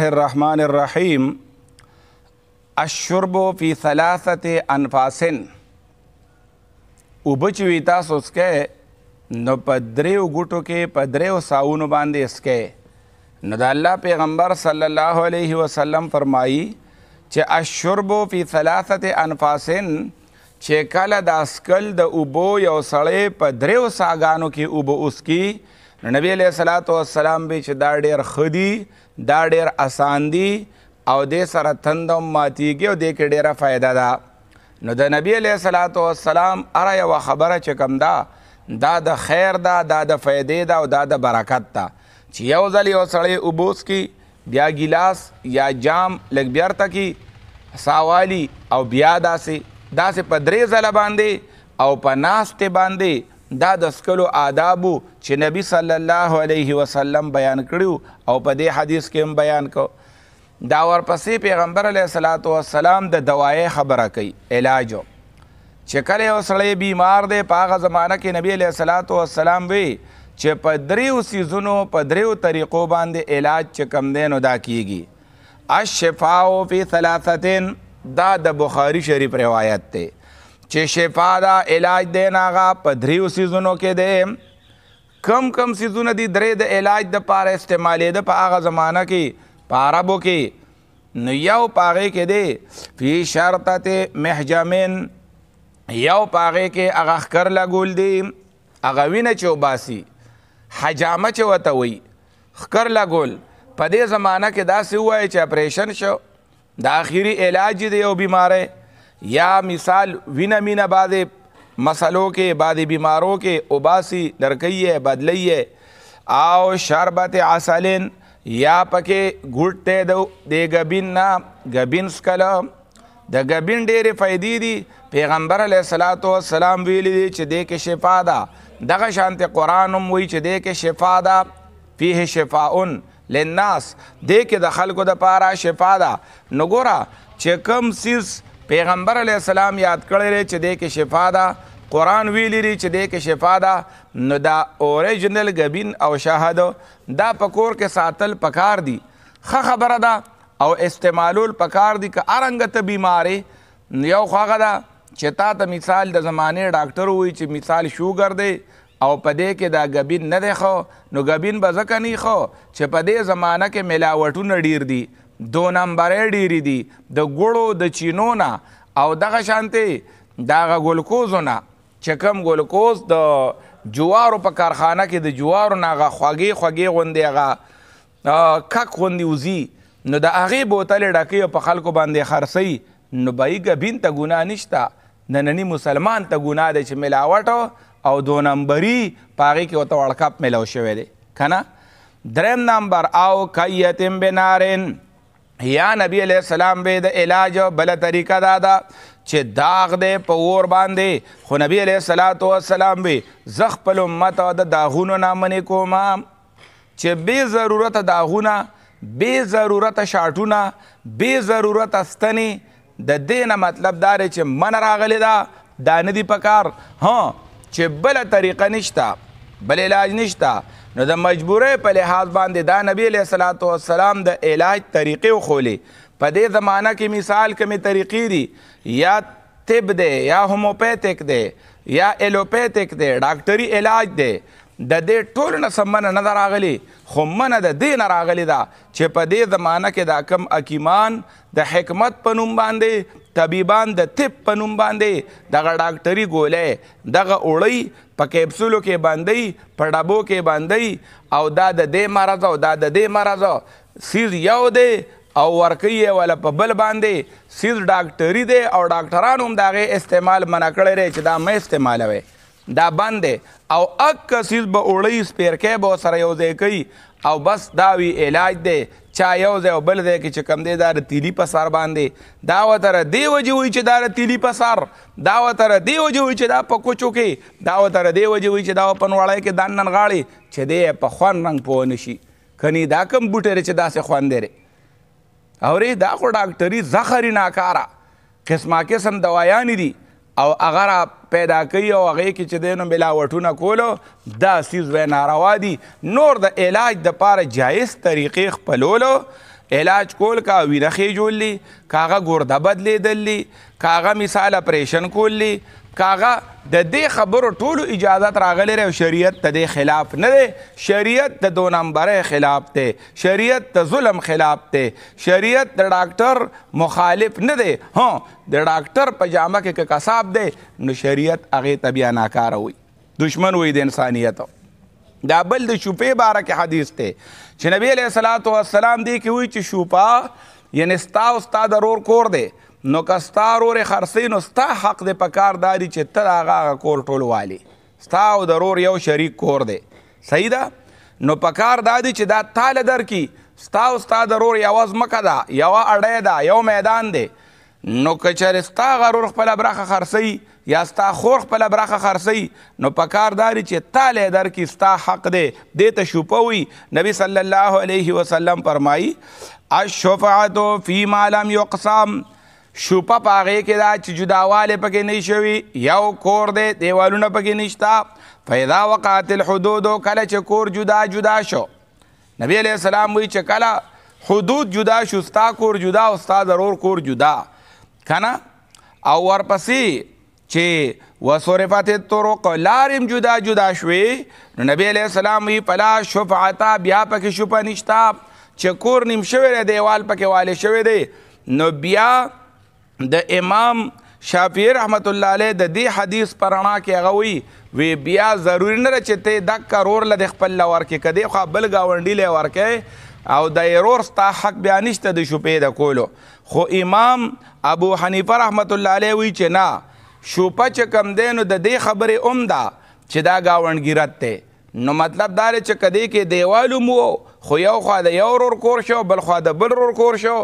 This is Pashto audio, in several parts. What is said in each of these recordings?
الله الرحمن الرحیم الشرب فی ثلاثه انفاسن وبچ وی تاسو اسکه نو پدریو ګټو کې پدریو ساونو باندې اسکه نو د الله پیغمبر صلی الله علیه وسلم فرمایي چې الشرب فی ثلاثه انفاسن چې کله د اسکل د اوبو یو سړی په دریو ساګانو کې اوبو اسکی نبی علیہ الصلات والسلام به چې دا ډیر خدي دا ډیر اسان دي او دې سره تند ماتیږي او دې کې ډیره فائدہ ده نو د نبی علیہ الصلات والسلام اره یو خبره چې کم ده دا د خیر ده دا د فائدې ده او دا د برکت ده چې یو ځل یو سړی وبوس کی بیا ګیلاس یا جام لګ بیارته کی ساوالی او بیا داسې داسې په درې ځله باندې او په ناسته باندې دا د سکلو آدابو چې نبی صلی الله علیه وسلم بیان کړیو او په دې حدیث کې هم بیان کو دا ورپسې پیغمبر علیه صلوات و سلام د دوایې خبره کوي علاجو چې کله یو سړی بیمار دی په هغه زمانه کې نبی علیه صلوات و سلام وی چې په دریو سیزونو په دریو طریقو باندې علاج چې کم دی نو دا کیږي الشفاء فی ثلاثتین دا د بخاری شریف روایت دی چې شفا دا علاج دی ناغه په دریو سیزونو کې دی کم کم سیزونه دي درې د علاج د پاره استعمالېده په هغه زمانہ کې په عربو کې نو یو پاغې کې دی فی شرطه محجمن یو پاغې کې هغه خکر لګول دی هغه وینه چې وباسي حجامه چې وته وي خکر لګول په دې زمانہ کې داسې وایي چې اپریشن شو د آخري علاج دی یو بیماری یا مثال وینه مینه بعضې مسلو کې بعضې بیمارو کې اوباسي لرکیه بدلیه او شربت عسلین یا پکې ګوټ ته د غبین نه غبین سکله د غبین ډېرې فائدې دي پیغمبر علیه الصلاۃ والسلام ویلي دي چې دې کې شفا ده دغه شانته قران هم وایي چې دې کې شفا ده فيه شفاء للناس دې کې د خلکو د پاره شفا ده نګورا چې کم سیس پیغمبر علی السلام یاد کړی لري چې دې کې شفا ده قران ویلی لري چې دې کې شفا ده نو دا اوریجنل غبین او شاهد دا پکور کې ساتل پکار دي خه خبره ده او استعمالول پکار دي که ارنګ ته بیمارې یو خواغه ده چې تا ته مثال د زمانه ډاکټر وای چې مثال شوګر دی او پدې کې دا غبین نه دی خو نو غبین به ځکه نه خو چې پدې زمانہ کې ملاوټونه ډیر دي دی. دو نمبرې ډېری دي د ګوړو د چینو نه او دغه شانتې دغه ګلکوزو نه چې کوم ګلکوز د جوارو په کارخانه کې د جوارو نه هغه خوږې خوږې غوندې هغه کک غوندې وځي نو د هغې بوتل ډکې په خلکو باندې خرڅوي نو بهیي ګبین ته ګناه نشته ننني مسلمان ته ګناه دی چې ملاوټ او دو نمبري په هغې کې ورته وړکپ میلاو شوی دی که نه دریم نمبر او کیتم بنارن یا نبی علیہ السلام به د علاج بل طریقه دا دا چې داغ دې په ور باندې خو نبی علیہ الصلات والسلام به زخ په امت او د داغونو نامنې کوم چې به ضرورت داغونه به ضرورت شاټونه به ضرورت استنی د دینه مطلب دار چې من راغلی دا دانه دی پکار ها چې بل طریقه نشتا بل علاج نشتا نو د مجبورۍ په لحاظ باندې دا نبی علیه صلات وسلام د علاج طریقې وښولې په دې زمانه کې مثال کمې طریقې دي یا طب دی یا هوموپیتک دی یا ایلوپیتک دی ډاکټري علاج دی د دې ټول نه سمنه نه راغلی خو منه د دې نه راغلی دا چې په دې زمانه کې دا کم اکیمان د حکمت په نوم باندې طبيبان د طب په نوم باندې دغه ډاکټري ګولې دغه اوړی په کیپسولو کې باندې په ډبو کې باندې او دا د دې مرض او دا د دې مرض سیز یو دی او ورکی ولا په بل باندې سیز ډاکټري دی او ډاکټرانو هم دغه استعمال منع کړی چې دا مې استعمالوي دا بند دی او اک کسیز به اوړی سپیرکی به سره یو ځای کوي او بس دا وی علاج دی چا یو ځای او بل ځای کې چې کم دی دا رتیلي په سر باندې دا وتره دی وجې وایي چې دا رتیلي په سر دا وتره دی وجې وایي چې دا په کوچو کې دا وتره دی وجې وایي چې دا په نوړای کې دان ننغاړي چې دی په خوان رنگ پوه نشي کني دا کم بوټر چې داسې خوان دی اورې دا خو ډاکټري زخري ناکاره قسمه قسم دوایان دي او اگر پیدا کوي او هغې کې چې دی نو ملاوټونه کولو دا سیز به ناروا دي نور د علاج دپاره جایز طریقې خپلولو علاج کول کا وینخې جوړلی کاغه ګرده بدلېدلي کاغه مثال اپریشن کولی کاغه د دې خبرو ټولو اجازت راغلی او شریعت د دې خلاف نه دی شریعت د دو نمبره خلاف دی شریعت د ظلم خلاف دی شریعت د ډاکټر مخالف نه دی ها د ډاکټر په جامه کې که کساب دی نو شریعت هغې ته بیا ناکاره وي دشمن وي د انسانیت دا بل د شپې باره کې حدیث دی چې نبی علیه صلات وسلام دی کې وایي چې شوپا یعنې ستا او ستا د رور کور دی نو کستار اور خرڅې نو ستا حق د پکار داری چې تر هغه کور ټول والی ستا او ضرور یو شریک کور دی صحیح ده نو پکار دادی چې دا تاله در کی ستا او ستا ضرور یو ځمکه ده یو اړې ده یو میدان دی نو کچر ستا غرور خپل برخه خرسي یا ستا خور خپل برخه خرسي نو پکارداري چې تاله در کی ستا حق دی دې ته شوپوي نبی صلی الله علیه وسلم فرمایي الشفاعه فی ما لم یقسم شوپه پاغې کې دا چې جداواله پکې نه شوی یو کور دی دیوالونه پکې نشتا فیدا وقعت الحدود کله چې کور جدا جدا شو نبی علیہ السلام وی چې کله حدود جدا شو ستا کور جدا او ستا ضرور کور جدا کنه او ورپسې چې وصرفت الطرق لارم جدا جدا شوې نو نبی علیہ السلام وی پلا شفعتا بیا پکې شپه نشتا چې کور نیم شوی دی دیوال پکې والي شوی دی نو بیا د امام شافعی رحمت الله علیه د دې حدیث پرانا کې هغه وی وی بیا ضروری نه چې ته د کرور له خپل لور کې کدی خو بل گاونډی له ورکه او د ایرور ستا حق بیا نشته د شپې د کولو خو امام ابو حنیفه رحمت الله علیه وی چې نه شوپه چې کم دینو د دې خبره اومده چې دا گاونډګی رات ته نو مطلب دا چې کدی کې دیوالو مو خو یو خوا د یو ور کور شو بل خوا د بل ور کور شو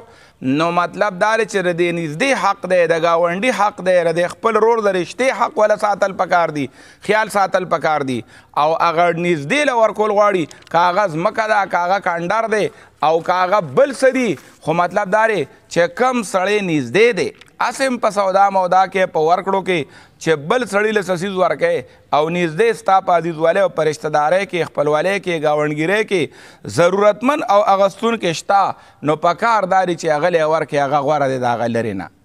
نو مطلب دا چې ردې نږدې حق دی د گاونډي حق دی ردې خپل رور د رښتې حق ولا ساتل پکار دی خیال ساتل پکار دی او اگر نږدې لور کول غواړي کاغذ مکه دا کاغه کاندار دی او کاغه بل سدي خو مطلب دا چې کم سړی نږدې دی اسم په سودا مودا کې په ورکړو کې چې بل سړی له سسیز ورکې او نږدې ستا په عزیزوالی او په رشتهدارۍ کې خپلوالۍ کې ګاونډګیرۍ کې ضرورتمند او اغستون کې شته نو په کار داري چې هغه لې ورکې هغه غوره دی د هغه لرې نه